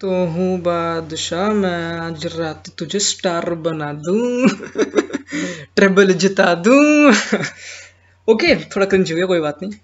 तो हूँ बादशाह मैं आज रात तुझे स्टार बना दू ट्रेबल जिता दू ओके थोड़ा क्रिंज हो गया कोई बात नहीं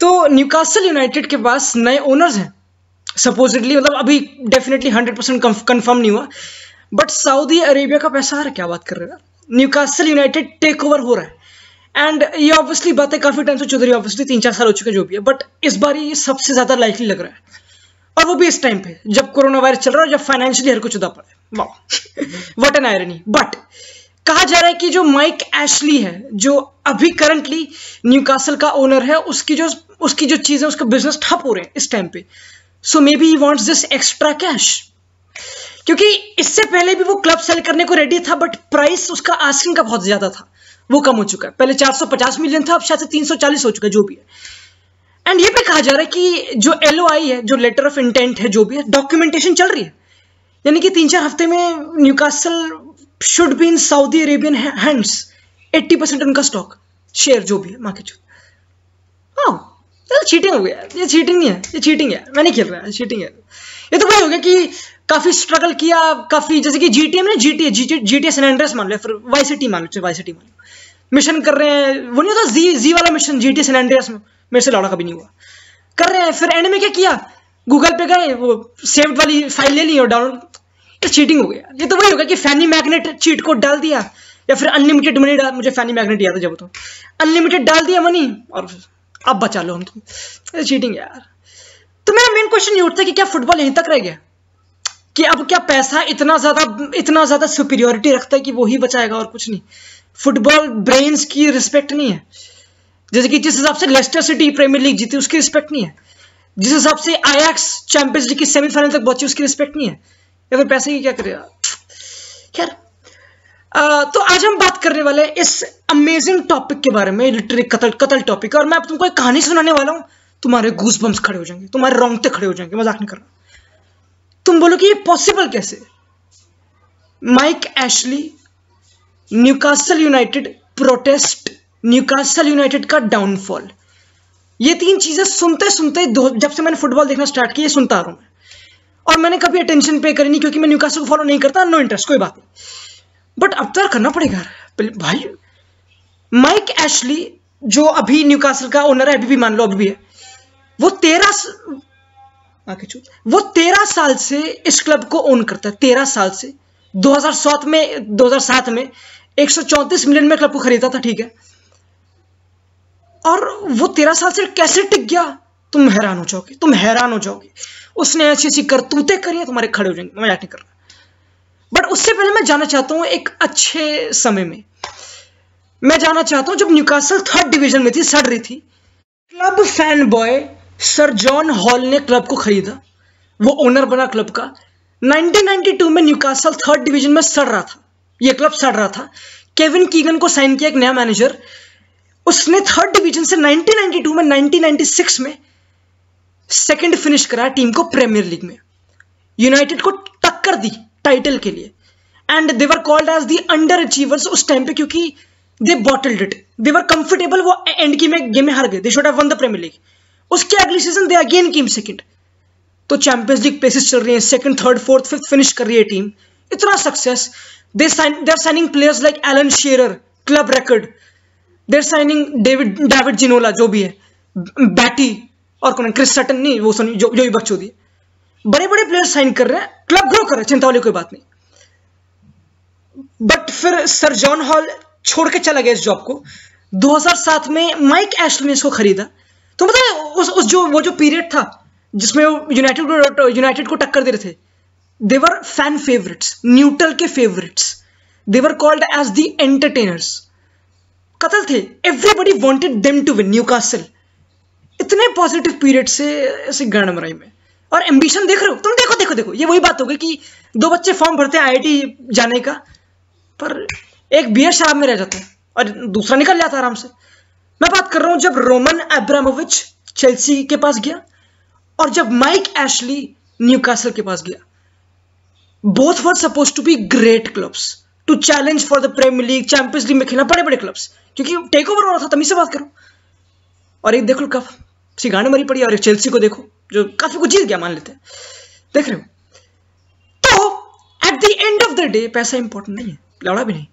तो न्यूकासल यूनाइटेड के पास नए ओनर्स हैं सपोजिटली मतलब अभी डेफिनेटली हंड्रेड परसेंट कन्फर्म नहीं हुआ बट सऊदी अरेबिया का पैसा आ रहा क्या बात कर रहे न्यूकासल यूनाइटेड टेक ओवर हो रहा है एंड ये ऑब्वियसली बातें काफी टाइम से चौधरी ऑब्वियसली तीन चार साल हो चुके जो भी है बट इस बार ये सबसे ज्यादा लाइकली लग रहा है और वो भी इस टाइम पे जब कोरोना वायरस चल रहा है और जब फाइनेंशियली हर कुछ दबा पड़ा है वट एन आयरनी बट कहा जा रहा है कि जो माइक एशली है जो अभी करंटली न्यूकासल का ओनर है उसकी जो उसकी जो चीज है उसका बिजनेस ठप हो रहे हैं इस टाइम पे सो मे बी ही दिस एक्स्ट्रा कैश क्योंकि इससे पहले भी वो क्लब सेल करने को रेडी था बट प्राइस उसका आस्किंग का बहुत ज्यादा था वो कम हो चुका है पहले 450 मिलियन था अब शायद 340 हो चुका है जो भी है एंड ये भी कहा जा रहा है कि जो एल है जो लेटर ऑफ इंटेंट है जो भी है डॉक्यूमेंटेशन चल रही है यानी कि तीन चार हफ्ते में Newcastle should be in Saudi Arabian hands 80 percent उनका स्टॉक शेयर जो भी है मार्केट चल चीटिंग हो गया ये चीटिंग नहीं है ये चीटिंग है मैं नहीं खेल रहा है चीटिंग है ये तो वही हो गया कि काफी स्ट्रगल किया काफी जैसे कि जीटीएम ने जीटीए जीटीए सैन एंड्रेस मान लो फिर वाई सी टी मान लो वाई सी टी मान लो मिशन कर रहे हैं वो नहीं होता जी जी वाला मिशन जीटीए सैन एंड्रेस में मेरे से लौड़ा कभी नहीं हुआ कर रहे हैं फिर एंड में क्या किया गूगल पे गए वो सेव्ड वाली फाइल ले ली और डाउनलोड तो चीटिंग हो गया ये तो वही होगा कि फैनी मैग्नेट चीट को डाल दिया या फिर अनलिमिटेड मनी डाल मुझे फैनी मैग्नेट याद है जब तो अनलिमिटेड डाल दिया मनी और अब बचा लो हम तुम तो। चीटिंग यार तो मेरा मेन क्वेश्चन ये उठता है कि क्या फुटबॉल यहीं तक रह गया कि अब क्या पैसा इतना ज्यादा इतना ज्यादा सुपीरियोरिटी रखता है कि वो ही बचाएगा और कुछ नहीं फुटबॉल ब्रेन्स की रिस्पेक्ट नहीं है जैसे कि जिस हिसाब से लेस्टर सिटी प्रीमियर लीग जीती उसकी रिस्पेक्ट नहीं है जिस हिसाब से आयाक्स चैंपियंस लीग की सेमीफाइनल तक पहुंची उसकी रिस्पेक्ट नहीं है या फिर पैसे की क्या करेगा खैर तो आज हम बात करने वाले हैं इस अमेजिंग टॉपिक के बारे में लिटरेरी कतल कतल टॉपिक और मैं तुमको एक कहानी सुनाने वाला हूं तुम्हारे घूस बम्स खड़े हो जाएंगे तुम्हारे रोंगते खड़े हो जाएंगे मजाक नहीं कर रहा तुम बोलो कि ये पॉसिबल कैसे Mike Ashley Newcastle United protest Newcastle United का डाउनफॉल ये तीन चीजें सुनते सुनते जब से मैंने फुटबॉल देखना स्टार्ट किया सुनता रहा हूं और मैंने कभी अटेंशन पे करी नहीं क्योंकि मैं न्यूकासल को फॉलो नहीं करता नो इंटरेस्ट कोई बात नहीं बट अब तक तो करना पड़ेगा भाई माइक एशली जो अभी न्यूकासल का ओनर है अभी भी मान लो अभी भी है वो तेरह आगे वो तेरह साल से इस क्लब को ओन करता है तेरह साल से 2007 में 2007 में एक मिलियन में क्लब को खरीदा था ठीक है और वो तेरह साल से कैसे टिक गया तुम हैरान हो जाओगे तुम हैरान हो जाओगे उसने ऐसी ऐसी करतूतें करी है तुम्हारे खड़े हो जाएंगे मैं नहीं कर रहा बट उससे पहले मैं जाना चाहता हूं एक अच्छे समय में मैं जाना चाहता हूं जब न्यूकासल थर्ड डिवीजन में थी सड़ रही थी club fan boy sir John Hall ने क्लब को खरीदा वो ओनर बना क्लब का 1992 में न्यूकासल थर्ड डिवीजन में सड़ रहा था ये क्लब सड़ रहा था केविन कीगन को साइन किया एक नया मैनेजर उसने थर्ड डिवीजन से 1992 में 1996 में सेकंड फिनिश कराया टीम को प्रीमियर लीग में यूनाइटेड को टक्कर दी टाइटल के लिए and they were called as the under achievers उस टाइम पे क्योंकि they bottled it they were comfortable वो एंड की में गेम में हार गए they should have won the premier league उसके अगले season they again came second तो चैंपियंस लीग प्लेसेस चल रही है second third fourth fifth finish कर रही है टीम इतना success they sign they are signing players like Alan Shearer club record their signing David David Ginola जो भी है बैटी और कौन क्रिस सटन नहीं वो सोनी जो, जो भी बच्चों दिए बड़े बड़े प्लेयर साइन कर रहे हैं क्लब ग्रो कर रहे हैं चिंता वाली कोई बात नहीं बट फिर सर जॉन हॉल छोड़ के चला गया इस जॉब को 2007 में माइक एशले ने इसको खरीदा तो मतलब उस उस जो वो जो पीरियड था जिसमें यूनाइटेड यूनाइटेड यूनाइटेड को टक्कर दे रहे थे देवर फैन फेवरेट्स न्यूटल के favourites they were called as the entertainers कतल थे everybody wanted them to win न्यू कासल इतने पॉजिटिव पीरियड से ऐसे मराई में और एम्बिशन देख रहे हो तुम देखो देखो देखो ये वही बात हो गई कि दो बच्चे फॉर्म भरते हैं आई जाने का पर एक बियर शराब में रह जाते हैं और दूसरा निकल जाता आराम से मैं बात कर रहा हूं जब रोमन एब्रामोविच चेल्सी के पास गया और जब माइक एशली न्यूकासल के पास गया both were suppose to be great clubs to challenge for the premier league champions league में खेलना बड़े बड़े क्लब्स क्योंकि टेक ओवर हो रहा था तमी से बात करो और एक देख लो सी गाने मरी पड़ी और एक चेल्सी को देखो जो काफी कुछ जीत गया मान लेते हैं देख रहे हो तो at the end of the day पैसा इंपॉर्टेंट नहीं है लड़ा भी नहीं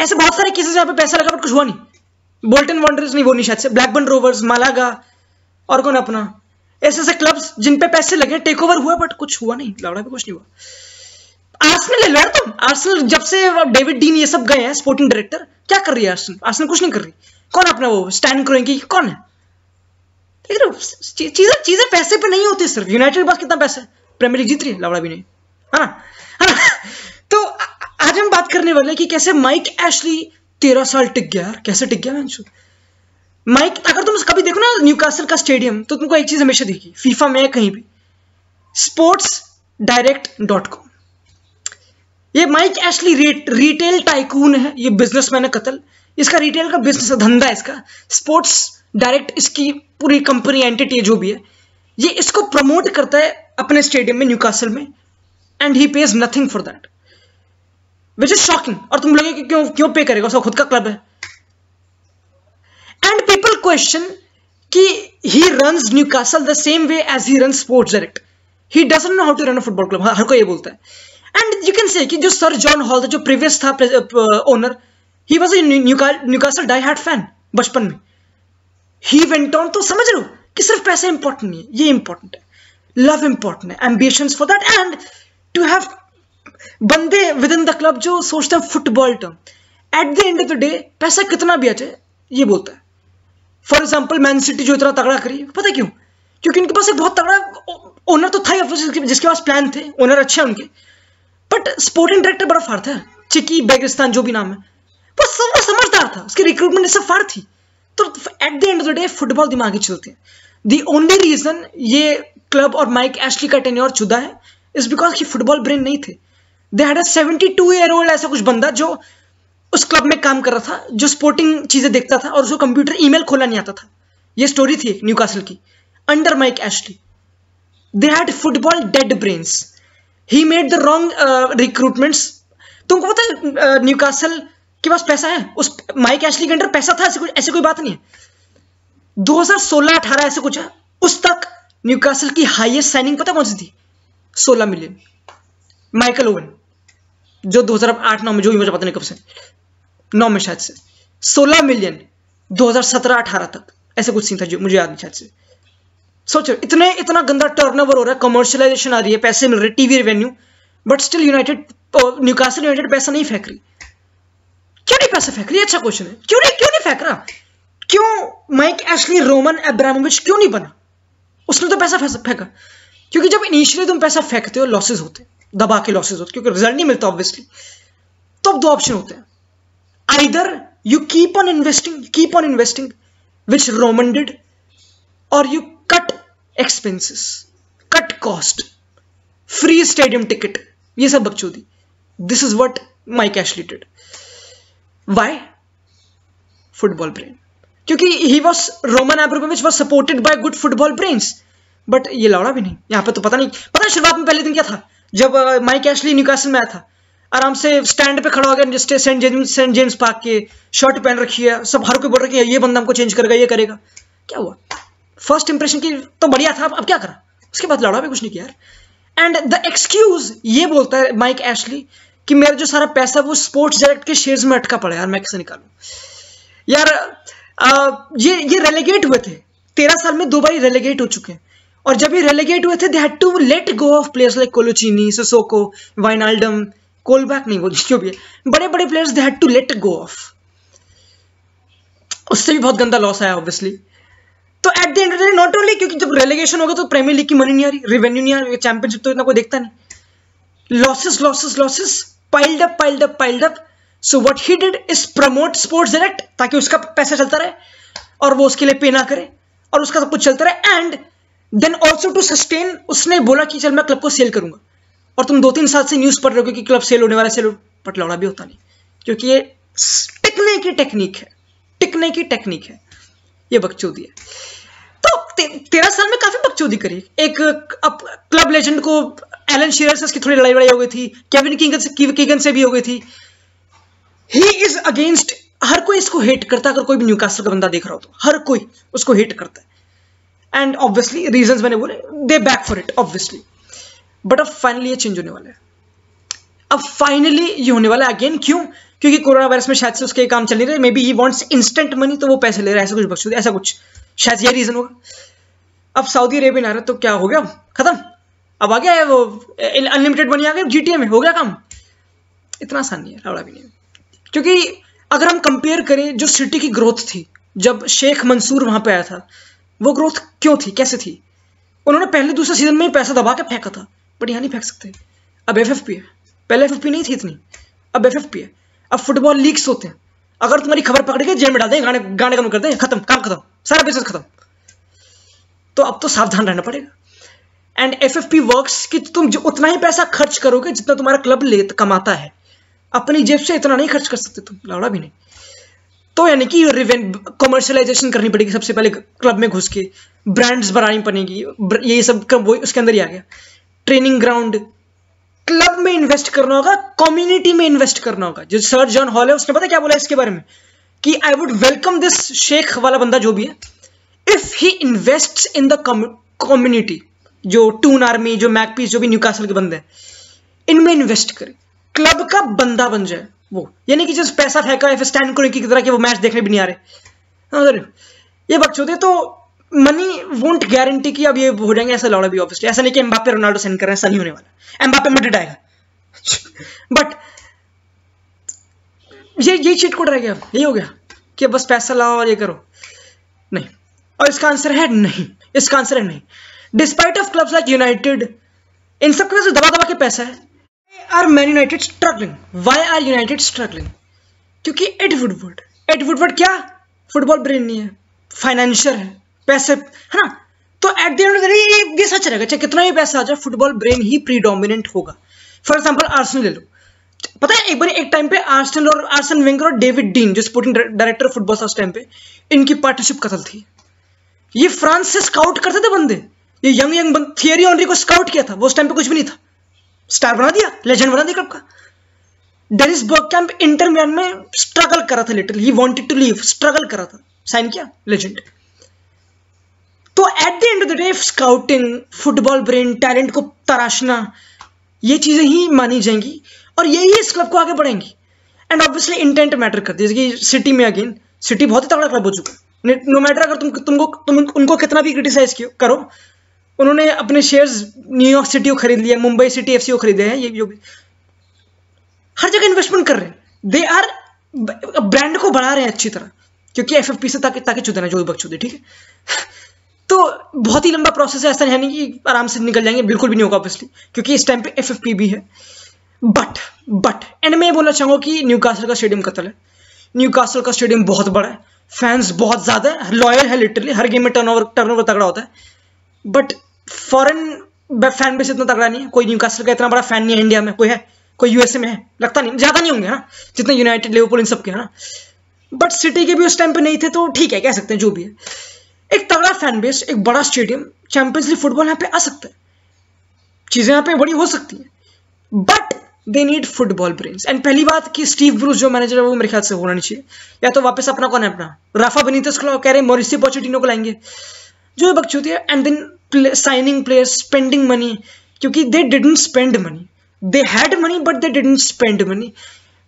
ऐसे बहुत सारे केसेस यहाँ पे पैसा लगा बट कुछ हुआ नहीं बोल्टन वॉन्डर्स नहीं वो नहीं शायद से ब्लैकबर्न रोवर्स मालागा और कौन अपना ऐसे ऐसे क्लब्स जिन पे पैसे लगे टेक ओवर हुआ बट कुछ हुआ नहीं लौड़ा भी कुछ नहीं हुआ आर्सेनल है लड़ तुम तो। आर्सनल जब से डेविड डीन ये सब गए हैं स्पोर्टिंग डायरेक्टर क्या कर रही है आर्सनल आर्सनल कुछ नहीं कर रही कौन अपना वो स्टैंड करेंगे कौन है देख रहे चीजें चीजें पैसे पे नहीं होती सिर्फ यूनाइटेड के पास कितना पैसा है प्रीमियर लीग जीत रही है लवड़ा भी नहीं है हाँ ना है हाँ ना तो आज हम बात करने वाले कि कैसे माइक एशली तेरह साल टिक गया यार कैसे टिक गया मैं माइक अगर तुम कभी देखो ना न्यूकासल का स्टेडियम तो तुमको एक चीज हमेशा देखी फीफा में कहीं भी स्पोर्ट्स डायरेक्ट डॉट कॉम ये माइक एशली रिटेल टाइकून है ये बिजनेसमैन है कतल इसका रिटेल का बिजनेस है धंधा है इसका स्पोर्ट्स डायरेक्ट इसकी पूरी कंपनी एंटिटी जो भी है ये इसको प्रमोट करता है अपने स्टेडियम में न्यूकासल में and he pays nothing for that which is shocking और तुम कि क्यों क्यों पे करेगा उसका खुद का क्लब है एंड पीपल क्वेश्चन कि he run Newcastle the same way as he run sports direct he doesn't know how to run a football club हर कोई ये बोलता है एंड यू कैन से कि जो सर जॉन हॉल जो प्रीवियस था owner he was Newcastle die hard fan बचपन में ही वेंट ऑन तो समझ लो कि सिर्फ पैसे इंपॉर्टेंट नहीं है ये इंपॉर्टेंट है लव इंपॉर्टेंट है ambitions for that and to have बंदे विद इन द क्लब जो सोचते हैं football term at the end of the day पैसा कितना भी आ जाए ये बोलता है फॉर एग्जाम्पल मैन सिटी जो इतना तगड़ा करी पता क्यों क्योंकि इनके पास एक बहुत तगड़ा ओनर तो था ही जिसके पास प्लान थे ओनर अच्छे हैं उनके बट स्पोर्टिंग डायरेक्टर बड़ा फर्द है चिकी बेगिस्तान जो भी नाम है वो सब वो समझदार था उसकी रिक्रूटमेंट सब फर्द थी तो at the end of the day football दिमाग ही चलते हैं दी ओनली रीजन ये क्लब और माइक एशली का टेन्योर चुदा है इज बिकॉज कि फुटबॉल ब्रेन नहीं थे they had a seventy two year old ऐसा कुछ बंदा जो उस क्लब में काम कर रहा था जो स्पोर्टिंग चीज़ें देखता था और उसको कंप्यूटर ईमेल खोला नहीं आता था ये स्टोरी थी न्यूकासल की under Mike Ashley they had football dead brains he made the wrong recruitments तुमको पता है न्यूकासल uh, के पास पैसा है उस माइक एशली के अंडर पैसा था ऐसे कुछ ऐसी कोई बात नहीं है 2016-18 ऐसे कुछ है उस तक न्यूकासल की हाईएस्ट साइनिंग पता कौन सी थी 16 मिलियन माइकल ओवन जो 2008-9 में जो भी मुझे पता नहीं कब से नौ में शायद से 16 मिलियन 2017-18 तक ऐसा कुछ सीन था जो मुझे याद नहीं शायद से सोचो इतने इतना गंदा टर्नओवर हो रहा है कमर्शियलाइजेशन आ रही है पैसे मिल रहे TV revenue but still United Newcastle United पैसा नहीं फेंक रही क्यों नहीं पैसा फेंक रही अच्छा क्वेश्चन है क्यों नहीं क्यों नहीं फेंक रहा क्यों माइक एशली रोमन एब्रामोविच क्यों नहीं बना उसने तो पैसा फेंका क्योंकि जब इनिशियली तुम पैसा फेंकते हो लॉसेज होते दबा के लॉसेज होते क्योंकि रिजल्ट नहीं मिलता ऑब्वियसली तो अब दो ऑप्शन होते हैं either you keep on investing keep on investing which Roman did और you cut expenses cut cost free stadium ticket ये सब बकचोदी this is what my cash did why football brain क्योंकि he was Roman Abramovich was supported by good football brains but ये लौड़ा भी नहीं यहां पर तो पता नहीं पता शुरुआत में पहले दिन क्या था जब माई कैशली न्यूकासल में आया था आराम से स्टैंड पे खड़ा हो गया जिससे Saint James St James Park के शर्ट पहन रखी है सब हर कोई बोल रखी है ये बंदा हमको चेंज करेगा ये करेगा क्या हुआ फर्स्ट इंप्रेशन की तो बढ़िया था अब क्या करा उसके बाद लड़ा भी कुछ नहीं किया एंड द एक्सक्यूज ये बोलता है माइक एशली कि मेरा जो सारा पैसा वो स्पोर्ट्स डायरेक्ट के शेयर्स में अटका पड़ा यार मैं कैसे निकालू यार आ, ये ये रेलीगेट हुए थे तेरह साल में दो बार रेलीगेट हो चुके हैं और जब ये रेलीगेट हुए थे they had to let go of players like Coloccini Sissoko Wijnaldum Colback नहीं बोल क्यों भी बड़े बड़े players they had to let go of उससे भी बहुत गंदा लॉस आया ऑब्वियसली तो at the end of the not only क्योंकि जब रेलिगेशन होगा तो प्रीमियर लीग की मनी नहीं आ रही रेवेन्यू नहीं आ रही चैंपियनशिप तो इतना कोई देखता नहीं losses losses losses piled up piled up piled up so what he did is promote sports direct ताकि उसका पैसा चलता रहे और वो उसके लिए पे ना करे और उसका सब कुछ चलता रहे and then also to sustain उसने बोला कि चल मैं क्लब को सेल करूंगा और तुम दो तीन साल से न्यूज पढ़ रहे हो कि क्लब सेल होने वाला सेल बट भी होता नहीं क्योंकि ये टिकने की टेक्निक है टिकने की टेक्निक है ये बकचोदी है तो ते, तेरह साल में काफी बकचोदी करी एक अप, क्लब लेजेंड को एलन शेयर से उसकी थोड़ी लड़ाई लड़ाई हो गई थी केविन किंगन से किंगन से भी हो गई थी ही इज अगेंस्ट हर कोई इसको हेट करता है अगर कोई भी न्यूकास्टर का बंदा देख रहा हो तो हर कोई उसको हेट करता है एंड ऑब्वियसली रीजन मैंने बोले they back for it obviously but अब फाइनली ये चेंज होने वाला है अब फाइनली ये होने वाला है अगेन क्यों क्योंकि कोरोना वायरस में शायद से उसके काम चल नहीं रहे may be he wants instant money तो वो पैसे ले रहा है ऐसा कुछ बख्शूद ऐसा कुछ शायद ये रीजन होगा अब सऊदी अरेबिया आ रहा तो क्या हो गया खत्म अब आ गया है वो अनलिमिटेड मनी आ गया जी में हो गया काम इतना आसान नहीं है रावड़ा भी नहीं क्योंकि अगर हम कंपेयर करें जो सिटी की ग्रोथ थी जब शेख मंसूर वहां पे आया था वो ग्रोथ क्यों थी कैसे थी उन्होंने पहले दूसरे सीजन में पैसा दबा के फेंका था बट यहाँ नहीं फेंक सकते अब एफ है पहले एफ नहीं थी इतनी अब एफ है अब फुटबॉल लीग्स होते हैं अगर तुम्हारी खबर पकड़ के जेल में डाल दें गाने गाने कम कर दें खत्म काम खत्म सारा बिजनेस खत्म तो अब तो सावधान रहना पड़ेगा and F F P work कि तुम जो उतना ही पैसा खर्च करोगे जितना तुम्हारा क्लब ले कमाता है अपनी जेब से इतना नहीं खर्च कर सकते तुम लौड़ा भी नहीं तो यानी कि रिवेन कॉमर्शलाइजेशन करनी पड़ेगी सबसे पहले क्लब में घुस के ब्रांड्स बनानी पड़ेगी ये सब वो उसके अंदर ही आ गया ट्रेनिंग ग्राउंड क्लब में इन्वेस्ट करना होगा कम्युनिटी में इन्वेस्ट करना होगा जो सर जॉन हॉल है उसने पता क्या बोला इसके बारे में कि आई वुड वेलकम दिस शेख वाला बंदा जो भी है if he invest in the community जो टून आर्मी जो मैकपीस जो भी न्यूकासल के बंदे हैं इनमें इन्वेस्ट करे क्लब का बंदा बन जाए वो यानी कि जिस पैसा फेंका है फिर स्टैंड की तरह के वो मैच देखने भी नहीं आ रहे हाँ, ये बकचोदे तो मनी वोंट गारंटी कि अब ये हो जाएंगे ऐसा लौड़ा भी ऑब्वियसली ऐसा नहीं कि एम्बापे रोनाल्डो सेंड कर रहे हैं ऐसा नहीं होने वाला एम्बापे मटेड आएगा बट ये ये चीट कोड रह गया यही हो गया कि बस पैसा लाओ और ये करो नहीं और इसका आंसर है नहीं इसका आंसर है नहीं despite of clubs like United इन सब के तो दबा दबा के पैसा है are Man United struggling why are United struggling क्योंकि एड वुडवर्ड एड वुडवर्ड क्या फुटबॉल ब्रेन नहीं है फाइनेंशियल है पैसे है ना तो एट द एंड ये सच रहेगा चाहे कितना भी पैसा आ जाए फुटबॉल ब्रेन ही प्रीडोमिनेंट होगा फॉर एग्जाम्पल आर्सन ले लो पता है एक बार एक टाइम पे आर्सन और आर्सन विंगर और डेविड डीन जो स्पोर्टिंग डायरेक्टर फुटबॉल था उस टाइम पे इनकी पार्टनरशिप कतल थी ये फ्रांस से स्काउट करते थे बंदे ये यंग यंग बंद थियरी ऑनरी को स्काउट किया था वो उस टाइम पे कुछ भी नहीं था स्टार बना दिया लेजेंड बना दिया क्लब का डेनिस बर्ग इंटर में स्ट्रगल करा था little he wanted to leave struggle करा था साइन किया लेजेंड तो at the end of the day scouting football brain talent को तराशना ये चीज़ें ही मानी जाएंगी और यही इस क्लब को आगे बढ़ेंगी एंड ऑब्वियसली इंटेंट मैटर करती है जैसे कि सिटी में अगेन सिटी बहुत ही तगड़ा क्लब हो चुका है नो मैटर अगर तुम तुमको तुम उनको कितना भी क्रिटिसाइज करो उन्होंने अपने शेयर्स न्यूयॉर्क सिटी को खरीद लिया मुंबई सिटी एफ को खरीदे हैं ये जो हर जगह इन्वेस्टमेंट कर रहे हैं दे आर ब्रांड को बढ़ा रहे हैं अच्छी तरह क्योंकि एफ एफ पी से ताकि ताकि चुदना जो भी बक चुदे ठीक है तो बहुत ही लंबा प्रोसेस है ऐसा है नहीं कि आराम से निकल जाएंगे बिल्कुल भी नहीं होगा ऑब्वियसली क्योंकि इस टाइम पे एफ भी है बट बट एंड मैं बोलना चाहूंगा कि न्यू कासल का स्टेडियम कतल है न्यू कासल का स्टेडियम बहुत बड़ा है फैंस बहुत ज़्यादा है लॉयल है लिटरली हर गेम में टर्न ओवर टर्न ओवर तगड़ा होता है बट फॉरन फैन बेस इतना तगड़ा नहीं है कोई न्यू कासल का इतना बड़ा फैन नहीं है इंडिया में कोई है कोई यूएसए में है लगता नहीं ज़्यादा नहीं होंगे ना जितने यूनाइटेड लेवल इन सब के है ना बट सिटी के भी उस टाइम पे नहीं थे तो ठीक है कह सकते हैं जो भी है एक तगड़ा फैन बेस एक बड़ा स्टेडियम चैंपियंस लीग फुटबॉल यहाँ पे आ सकता है चीजें यहाँ पे बड़ी हो सकती है but they need football brains and पहली बात कि स्टीव ब्रूस जो मैनेजर है वो मेरे ख्याल से होना नहीं चाहिए या तो वापस अपना कौन है अपना राफा बनीतस को कह रहे हैं मोरिसी पॉचिटिनो को लाएंगे जो होती है and then signing players spending money क्योंकि they didn't spend money they had money but they didn't spend money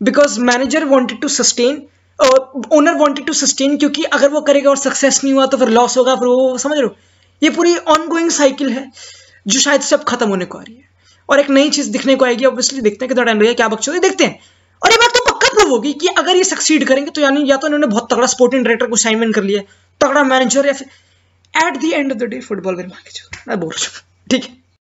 because manager wanted to sustain owner wanted to sustain क्योंकि अगर वो करेगा और सक्सेस नहीं हुआ तो फिर लॉस होगा फिर वो समझ लो ये पूरी ऑन गोइंग साइकिल है जो शायद सब खत्म होने को आ रही है और एक नई चीज दिखने को आएगी ऑब्वियसली देखते हैं कितना टाइम लगेगा क्या बच्चों देखते हैं और ये बात तो पक्का प्रूव होगी कि अगर ये सक्सीड करेंगे तो यानी या तो इन्होंने बहुत तगड़ा स्पोर्टिंग डायरेक्टर को साइनमेंट कर लिया तगड़ा मैनेजर या फिर at the end of the day football मैं बोल रहा हूँ ठीक है